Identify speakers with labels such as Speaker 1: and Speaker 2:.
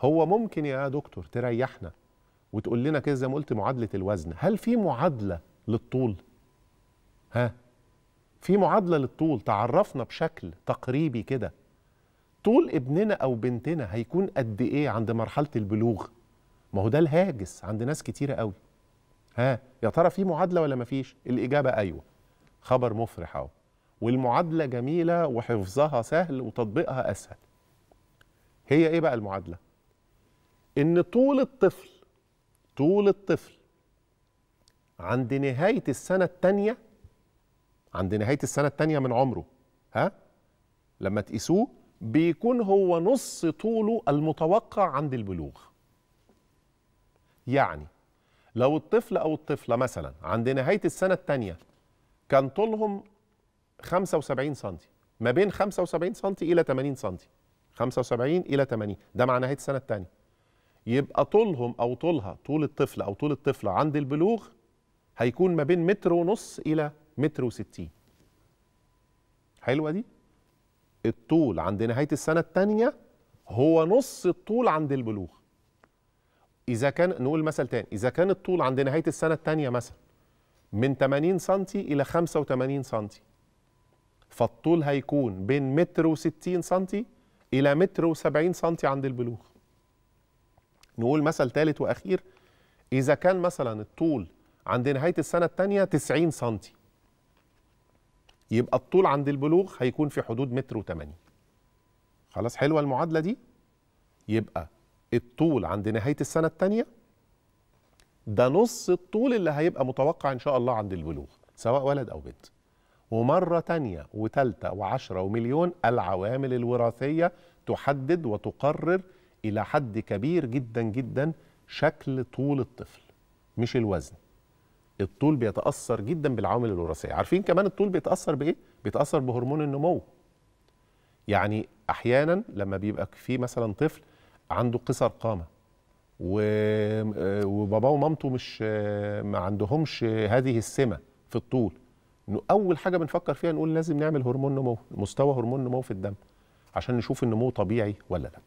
Speaker 1: هو ممكن يا دكتور تريحنا وتقول لنا كده زي ما قلت معادله الوزن هل في معادله للطول ها في معادله للطول تعرفنا بشكل تقريبي كده طول ابننا او بنتنا هيكون قد ايه عند مرحله البلوغ ما هو ده الهاجس عند ناس كتيره قوي ها يا ترى في معادله ولا مفيش الاجابه ايوه خبر مفرح اهو والمعادله جميله وحفظها سهل وتطبيقها اسهل هي ايه بقى المعادله ان طول الطفل طول الطفل عند نهايه السنه الثانيه عند نهايه السنه الثانيه من عمره ها لما تقيسوه بيكون هو نص طوله المتوقع عند البلوغ يعني لو الطفل او الطفله مثلا عند نهايه السنه الثانيه كان طولهم 75 سم ما بين 75 سم الى 80 سم 75 الى 80 ده مع نهايه السنه الثانيه يبقى طولهم أو طولها طول الطفل أو طول الطفلة عند البلوغ هيكون ما بين متر ونص إلى متر وستين حلوة دي الطول عند نهاية السنة الثانية هو نص الطول عند البلوغ إذا كان نقول مثل تاني إذا كان الطول عند نهاية السنة الثانية مثلا من 80 سم إلى 85 سم فالطول هيكون بين متر و60 إلى متر و70 عند البلوغ نقول مثل ثالث واخير اذا كان مثلا الطول عند نهايه السنه الثانيه 90 سم يبقى الطول عند البلوغ هيكون في حدود متر و80 خلاص حلوه المعادله دي يبقى الطول عند نهايه السنه الثانيه ده نص الطول اللي هيبقى متوقع ان شاء الله عند البلوغ سواء ولد او بنت ومرة تانية وتالتة وعشرة ومليون العوامل الوراثية تحدد وتقرر إلى حد كبير جدا جدا شكل طول الطفل مش الوزن الطول بيتأثر جدا بالعوامل الوراثية عارفين كمان الطول بيتأثر بإيه؟ بيتأثر بهرمون النمو يعني أحيانا لما بيبقى في مثلا طفل عنده قصر قامة وباباه ومامته مش ما عندهمش هذه السمة في الطول أول حاجة بنفكر فيها نقول لازم نعمل هرمون نمو مستوى هرمون نمو في الدم عشان نشوف النمو طبيعي ولا لأ